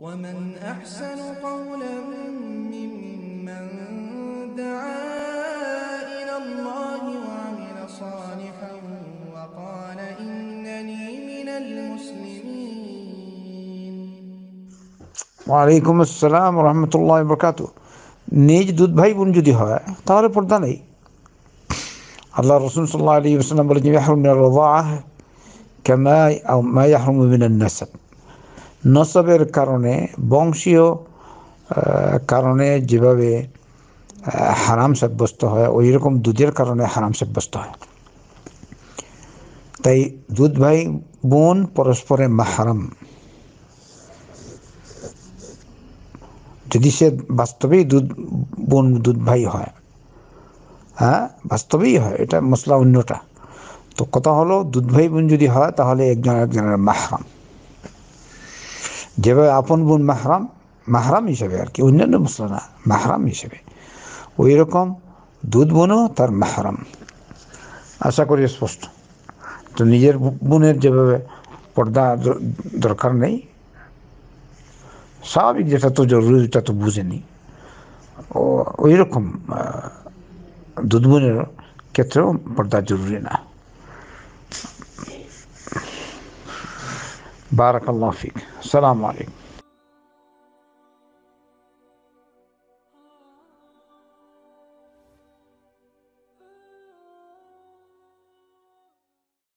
ومن أحسن قولا ممن دعا إلى الله وعمل صالحا وقال إنني من المسلمين وعليكم السلام ورحمة الله وبركاته نيج دود بھائی بن جدی ہوا تاہر پردہ نہیں اللہ رسول صلی اللہ علیہ وسلم بلجم يحرم من الرضاعة كما أو ما يحرم من النسب নসবের কারণে বংশীয় কারণে যেভাবে হারাম সাব্যস্ত হয় ওই রকম দুধের কারণে হারাম সাব্যস্ত হয় তাই দুধ ভাই বোন পরস্পরে মাহারাম যদি সে বাস্তবেই দুধ বোন দুধ ভাই হয় হ্যাঁ বাস্তবেই হয় এটা মশলা অন্যটা তো কথা হলো দুধ ভাই বোন যদি হয় তাহলে একজন একজনের মাহরাম যেভাবে আপন বোন মাহরাম মাহরাম হিসেবে আর কি অন্যান্য মুসলিম না মাহরাম হিসেবে ওই রকম দুধ বোনও তার মাহরাম আশা করি স্পষ্ট তো নিজের বোনের যেভাবে পর্দা দরকার নেই স্বাভাবিক যেটা তো জরুরি ওটা তো বুঝেনি ও ওই রকম দুধ বোনের ক্ষেত্রেও পর্দা জরুরি না বারাকাল্লাহ হাফিক السلام عليكم